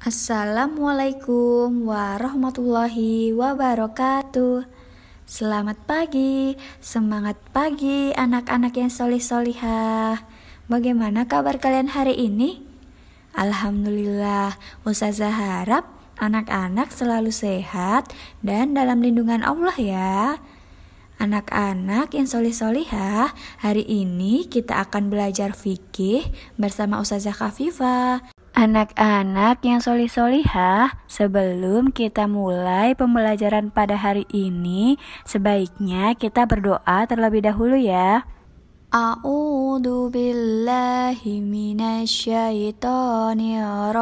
Assalamualaikum warahmatullahi wabarakatuh. Selamat pagi, semangat pagi anak-anak yang solih-solihah. Bagaimana kabar kalian hari ini? Alhamdulillah, Ustazah harap anak-anak selalu sehat dan dalam lindungan Allah ya. Anak-anak yang solih-solihah, hari ini kita akan belajar fikih bersama Ustazah Kafifah. Anak-anak yang solih-solihah, sebelum kita mulai pembelajaran pada hari ini, sebaiknya kita berdoa terlebih dahulu ya. A'udhu billahi minasyaitonir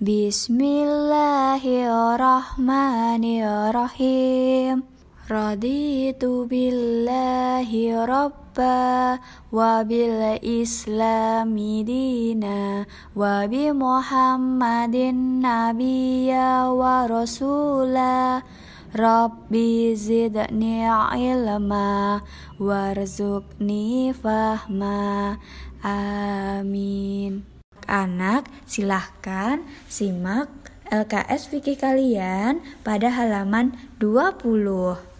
Bismillahirrahmanirrahim. Raditu billahi rabba wa bil islami dina wa bi muhammadin nabiyya wa rasula Rabbi zidni ilma warzuqni fahma amin Anak silahkan simak LKS Wiki kalian pada halaman 20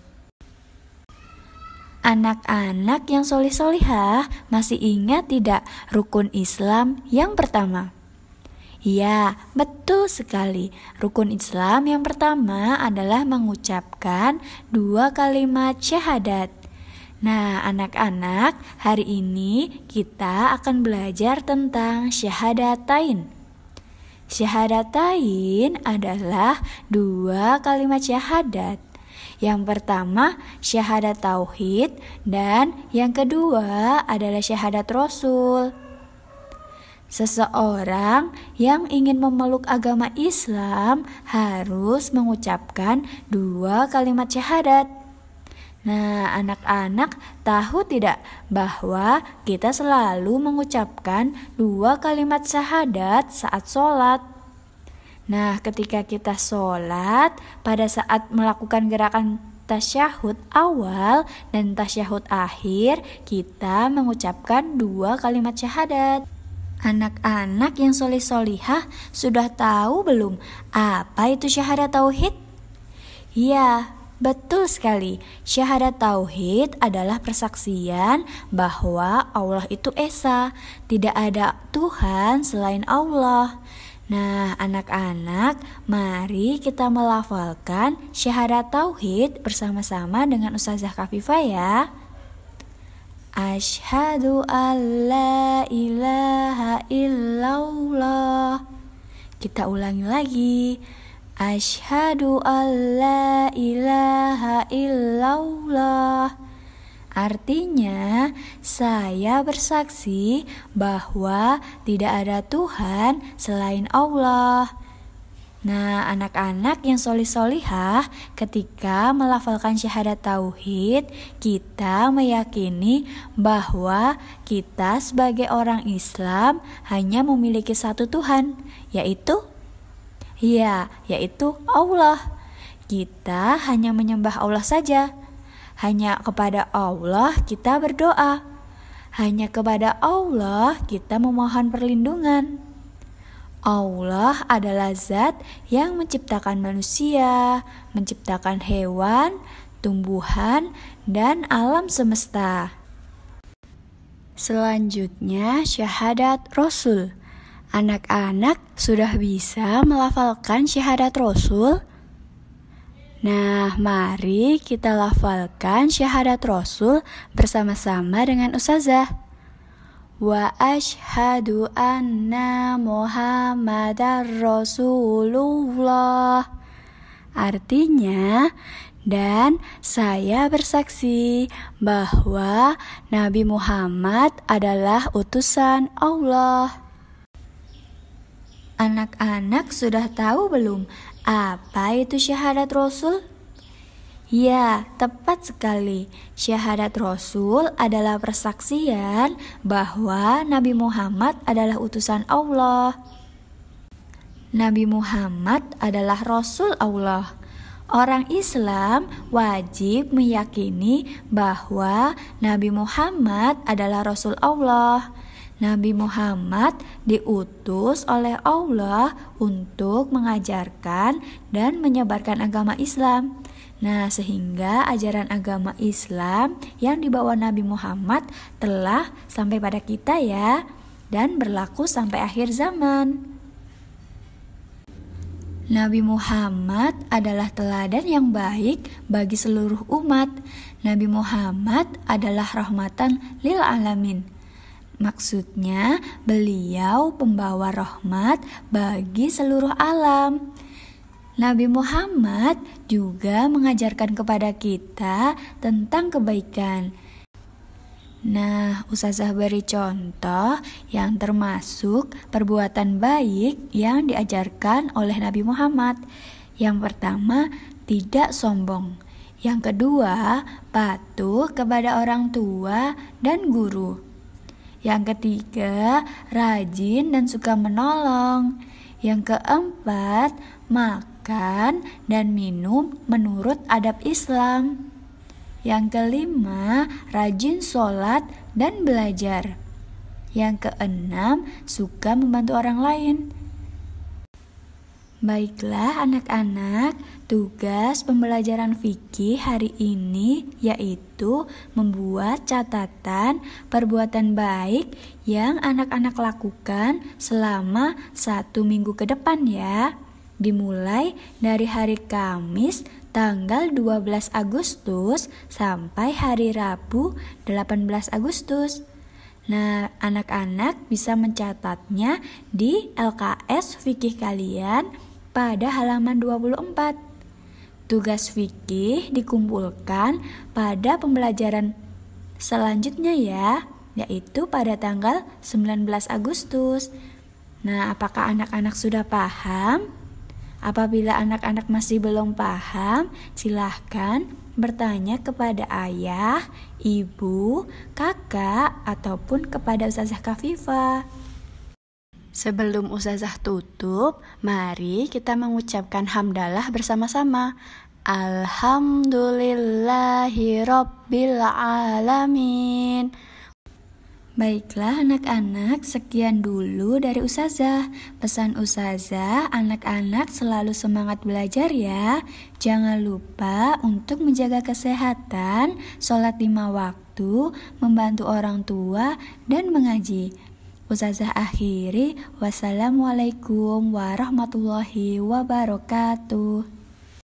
Anak-anak yang solih-solihah masih ingat tidak rukun Islam yang pertama? Ya, betul sekali. Rukun Islam yang pertama adalah mengucapkan dua kalimat syahadat. Nah, anak-anak, hari ini kita akan belajar tentang syahadatain. Syahadatain adalah dua kalimat syahadat yang pertama syahadat tauhid dan yang kedua adalah syahadat rasul. Seseorang yang ingin memeluk agama Islam harus mengucapkan dua kalimat syahadat. Nah, anak-anak tahu tidak bahwa kita selalu mengucapkan dua kalimat syahadat saat sholat? Nah, ketika kita sholat, pada saat melakukan gerakan tasyahud awal dan tasyahud akhir, kita mengucapkan dua kalimat syahadat. Anak-anak yang soleh solihah sudah tahu belum apa itu syahadat tauhid? Ya, Betul sekali, syahadat tauhid adalah persaksian bahwa Allah itu Esa, tidak ada Tuhan selain Allah. Nah, anak-anak, mari kita melafalkan syahadat tauhid bersama-sama dengan Ustazah Kafifa ya. Ashadu alla ilaha illallah Kita ulangi lagi Ashadu alla ilaha illallah Artinya, saya bersaksi bahwa tidak ada Tuhan selain Allah. Nah, anak-anak yang solih-solihah, ketika melafalkan syahadat tauhid, kita meyakini bahwa kita sebagai orang Islam hanya memiliki satu Tuhan, yaitu ya, yaitu Allah. Kita hanya menyembah Allah saja. Hanya kepada Allah kita berdoa. Hanya kepada Allah kita memohon perlindungan. Allah adalah zat yang menciptakan manusia, menciptakan hewan, tumbuhan, dan alam semesta. Selanjutnya, syahadat Rasul. Anak-anak sudah bisa melafalkan syahadat Rasul? Nah, mari kita lafalkan syahadat Rasul bersama-sama dengan Ustazah. Wa ashadu anna Muhammadar Rasulullah. Artinya, dan saya bersaksi bahwa Nabi Muhammad adalah utusan Allah. Anak-anak sudah tahu belum apa itu syahadat Rasul? Ya, tepat sekali. Syahadat Rasul adalah persaksian bahwa Nabi Muhammad adalah utusan Allah. Nabi Muhammad adalah Rasul Allah. Orang Islam wajib meyakini bahwa Nabi Muhammad adalah Rasul Allah. Nabi Muhammad diutus oleh Allah untuk mengajarkan dan menyebarkan agama Islam. Nah, sehingga ajaran agama Islam yang dibawa Nabi Muhammad telah sampai pada kita ya dan berlaku sampai akhir zaman. Nabi Muhammad adalah teladan yang baik bagi seluruh umat. Nabi Muhammad adalah rahmatan lil alamin. Maksudnya, beliau pembawa rahmat bagi seluruh alam. Nabi Muhammad juga mengajarkan kepada kita tentang kebaikan. Nah, usazah beri contoh yang termasuk perbuatan baik yang diajarkan oleh Nabi Muhammad. Yang pertama, tidak sombong. Yang kedua, patuh kepada orang tua dan guru. Yang ketiga, rajin dan suka menolong. Yang keempat, makan dan minum menurut adab Islam. Yang kelima, rajin sholat dan belajar. Yang keenam, suka membantu orang lain. Baiklah anak-anak, tugas pembelajaran fikih hari ini yaitu membuat catatan perbuatan baik yang anak-anak lakukan selama satu minggu ke depan ya. Dimulai dari hari Kamis tanggal 12 Agustus sampai hari Rabu 18 Agustus. Nah, anak-anak bisa mencatatnya di LKS fikih kalian pada halaman 24. Tugas fikih dikumpulkan pada pembelajaran selanjutnya ya, yaitu pada tanggal 19 Agustus. Nah, apakah anak-anak sudah paham? Apabila anak-anak masih belum paham, silahkan bertanya kepada ayah, ibu, kakak, ataupun kepada Ustazah Kafifa. Sebelum usazah tutup, mari kita mengucapkan hamdalah bersama-sama. Alhamdulillahi Baiklah anak-anak, sekian dulu dari Usazah. Pesan Usazah, anak-anak selalu semangat belajar ya. Jangan lupa untuk menjaga kesehatan, sholat lima waktu, membantu orang tua, dan mengaji. Ustazah akhiri, wassalamualaikum warahmatullahi wabarakatuh.